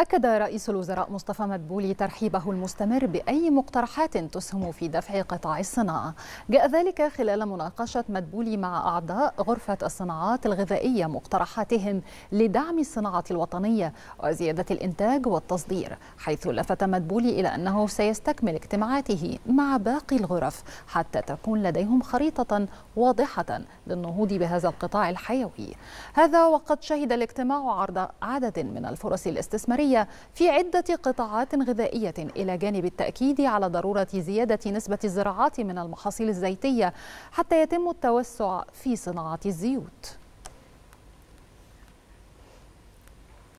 أكد رئيس الوزراء مصطفى مدبولي ترحيبه المستمر بأي مقترحات تسهم في دفع قطاع الصناعة جاء ذلك خلال مناقشة مدبولي مع أعضاء غرفة الصناعات الغذائية مقترحاتهم لدعم الصناعة الوطنية وزيادة الإنتاج والتصدير حيث لفت مدبولي إلى أنه سيستكمل اجتماعاته مع باقي الغرف حتى تكون لديهم خريطة واضحة للنهوض بهذا القطاع الحيوي هذا وقد شهد الاجتماع عرض عدد من الفرص الاستثمارية الصحية في عدة قطاعات غذائية إلى جانب التأكيد على ضرورة زيادة نسبة الزراعات من المحاصيل الزيتية حتى يتم التوسع في صناعة الزيوت